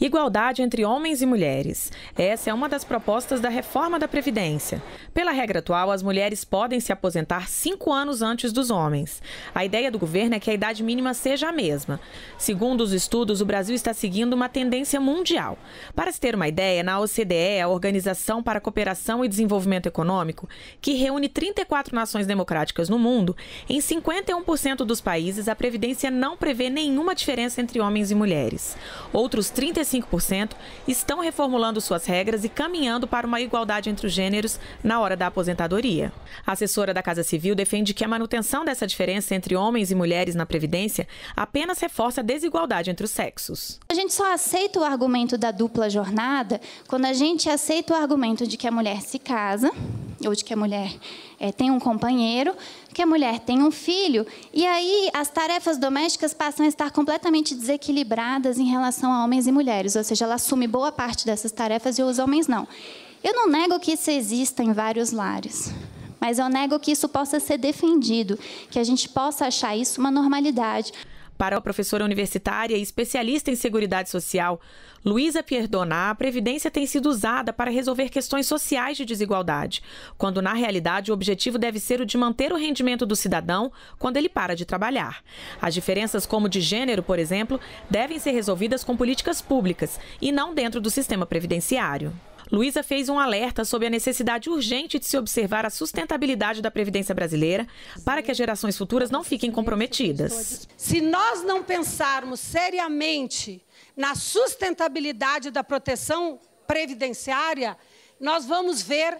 Igualdade entre homens e mulheres. Essa é uma das propostas da reforma da Previdência. Pela regra atual, as mulheres podem se aposentar cinco anos antes dos homens. A ideia do governo é que a idade mínima seja a mesma. Segundo os estudos, o Brasil está seguindo uma tendência mundial. Para se ter uma ideia, na OCDE, a Organização para a Cooperação e Desenvolvimento Econômico, que reúne 34 nações democráticas no mundo, em 51% dos países a Previdência não prevê nenhuma diferença entre homens e mulheres. Outros 35 estão reformulando suas regras e caminhando para uma igualdade entre os gêneros na hora da aposentadoria. A assessora da Casa Civil defende que a manutenção dessa diferença entre homens e mulheres na Previdência apenas reforça a desigualdade entre os sexos. A gente só aceita o argumento da dupla jornada quando a gente aceita o argumento de que a mulher se casa ou de que a mulher é, tem um companheiro, que a mulher tem um filho, e aí as tarefas domésticas passam a estar completamente desequilibradas em relação a homens e mulheres, ou seja, ela assume boa parte dessas tarefas e os homens não. Eu não nego que isso exista em vários lares, mas eu nego que isso possa ser defendido, que a gente possa achar isso uma normalidade. Para a professora universitária e especialista em Seguridade Social, Luísa Pierdoná, a Previdência tem sido usada para resolver questões sociais de desigualdade, quando na realidade o objetivo deve ser o de manter o rendimento do cidadão quando ele para de trabalhar. As diferenças, como de gênero, por exemplo, devem ser resolvidas com políticas públicas e não dentro do sistema previdenciário. Luísa fez um alerta sobre a necessidade urgente de se observar a sustentabilidade da Previdência brasileira para que as gerações futuras não fiquem comprometidas. Se nós não pensarmos seriamente na sustentabilidade da proteção previdenciária, nós vamos ver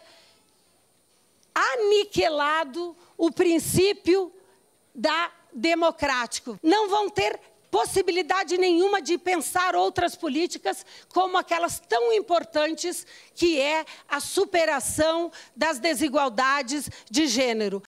aniquilado o princípio da democrático. Não vão ter possibilidade nenhuma de pensar outras políticas como aquelas tão importantes que é a superação das desigualdades de gênero.